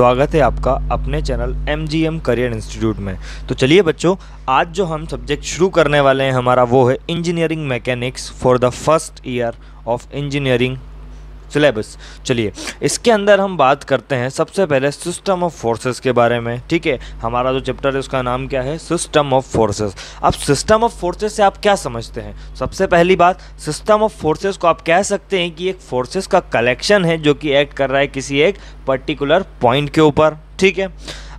स्वागत है आपका अपने channel M G M career institute में तो चलिए बच्चों आज जो हम सब्जेक्ट शुरू करने वाले हैं हमारा वो है engineering mechanics for the first year of engineering syllabus चलिए इसके अंदर हम बात करते हैं सबसे पहले सिस्टम ऑफ फोर्सेस के बारे में ठीक है हमारा जो चैप्टर है उसका नाम क्या है सिस्टम ऑफ फोर्सेस अब सिस्टम ऑफ फोर्सेस से आप क्या समझते हैं सबसे पहली बात सिस्टम ऑफ फोर्सेस को आप कह सकते हैं कि एक फोर्सेस का कलेक्शन है जो कि एक्ट कर रहा है किसी एक पर्टिकुलर पॉइंट के ऊपर ठीक है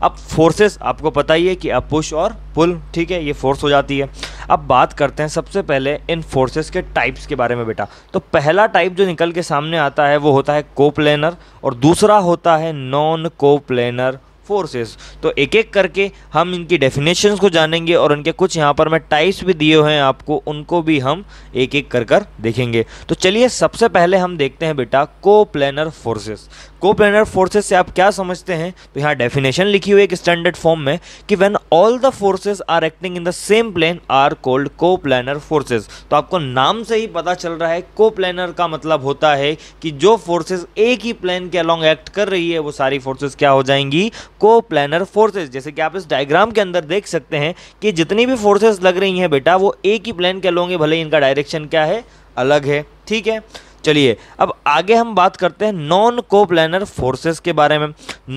अब फोर्सेस आपको पता ही है कि अब पुश और पुल ठीक है ये फोर्स हो जाती है अब बात करते हैं सबसे पहले इन फोर्सेस के टाइप्स के बारे में बेटा तो पहला टाइप जो निकल के सामने आता है वो होता है कोप्लेनर और दूसरा होता है नॉन कोप्लेनर फोर्सेस तो एक एक करके हम इनकी डेफिनेशंस को जानेंगे और उनके कुछ यहाँ पर मैं टाइप्स भी दिए हुए हैं आपको उनको भी हम एक एक कर कर देखेंगे तो चलिए सबसे पहले हम देखते हैं बेटा को प्लानर फोर्सेस को प्लानर फोर्सेस से आप क्या समझते हैं तो यहाँ डेफिनेशन लिखी हुई एक स्टैंडर्ड फॉर्म में कि when all the forces are acting in the same plane are called coplanar forces तो आपको नाम से ही पता चल रहा है को प्लानर का मतलब होता है कि जो फोर्सेज एक ही प्लेन के अलॉन्ग एक्ट कर रही है वो सारी फोर्सेज क्या हो जाएंगी को प्लानर फोर्सेज जैसे कि आप इस डायग्राम के अंदर देख सकते हैं कि जितनी भी फोर्सेज लग रही हैं बेटा वो एक ही प्लान कहलोगे भले इनका डायरेक्शन क्या है अलग है ठीक है चलिए अब आगे हम बात करते हैं नॉन कोप्लानर फोर्सेस के बारे में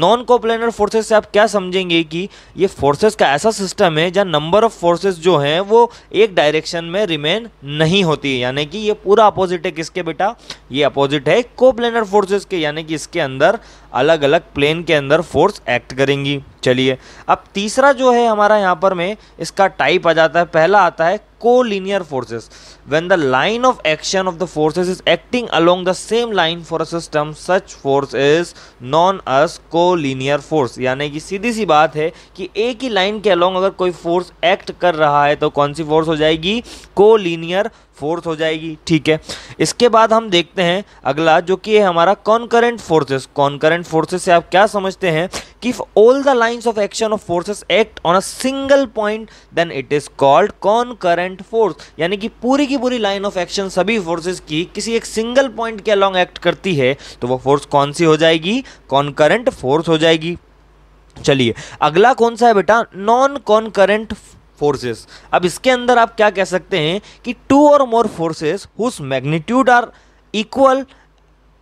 नॉन कोप्लानर फोर्सेस से आप क्या समझेंगे कि ये फोर्सेस का ऐसा सिस्टम है जहाँ नंबर ऑफ फोर्सेस जो हैं वो एक डायरेक्शन में रिमेन नहीं होती है यानी कि ये पूरा अपोजिट है किसके बेटा ये अपोजिट है कोप्लेनर फोर्सेस के यानी कि इसके अंदर अलग अलग प्लेन के अंदर फोर्स एक्ट करेंगी चलिए अब तीसरा जो है हमारा यहाँ पर में इसका टाइप आ जाता है पहला आता है collinear forces when the line of action of the forces is acting along the same line for a system such force is known as collinear force यानी कि सीधी सी बात है कि एक ही लाइन के अलोंग अगर कोई फोर्स एक्ट कर रहा है तो कौन सी फोर्स हो जाएगी कोलिनियर फोर्स हो जाएगी ठीक है इसके बाद हम देखते हैं अगला जो कि है हमारा कॉन्करेंट फोर्सेस कॉन्करेंट फोर्सेस से आप क्या समझते हैं कि all the line lines of action of forces act on a single point then it is called concurrent force यानी कि पूरी की पूरी लाइन ऑफ एक्शन सभी फोर्सेस की किसी एक सिंगल पॉइंट के अलॉन्ग एक्ट करती है तो वो फोर्स कौन सी हो जाएगी कॉन्करेंट फोर्स हो जाएगी चलिए अगला कौन सा है बेटा नॉन कॉन्करेंट फोर्सेस अब इसके अंदर आप क्या कह सकते हैं कि two or more forces whose magnitude are equal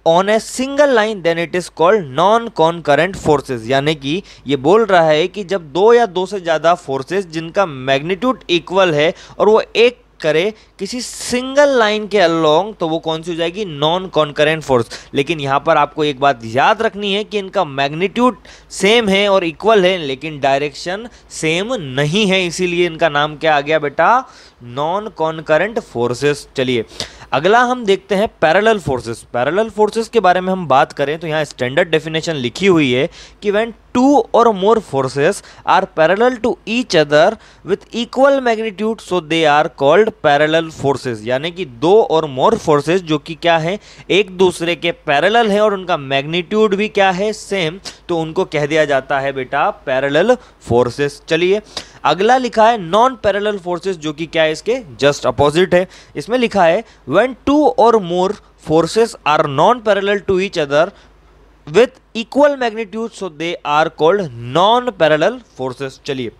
on a single line then it is called non concurrent forces यानी कि ये बोल रहा है कि जब दो या दो से ज़्यादा फोर्सेज जिनका मैग्नीट्यूड इक्वल है और वो एक करे किसी सिंगल लाइन के अलोंग तो वो कौन सी हो जाएगी नॉन कॉन्करेंट फोर्स लेकिन यहां पर आपको एक बात याद रखनी है कि इनका मैग्नीट्यूड सेम है और इक्वल है लेकिन डायरेक्शन सेम नहीं है इसीलिए इनका नाम क्या आ गया बेटा नॉन कॉन्करेंट फोर्सेस चलिए अगला हम देखते हैं पैरेलल फोर्सेस पैरेलल फोर्सेस के बारे में हम बात करें तो यहाँ स्टैंडर्ड डेफिनेशन लिखी हुई है कि when two or more forces are parallel to each other with equal magnitude so they are called parallel forces यानी कि दो और more forces जो कि क्या है एक दूसरे के parallel हैं और उनका magnitude भी क्या है same तो उनको कह दिया जाता है बेटा parallel forces चलिए अगला लिखा है नॉन पैरेलल फोर्सेस जो कि क्या है इसके जस्ट अपोजिट है इसमें लिखा है when two or more forces are non parallel to each other with equal magnitude so they are called non parallel forces चलिए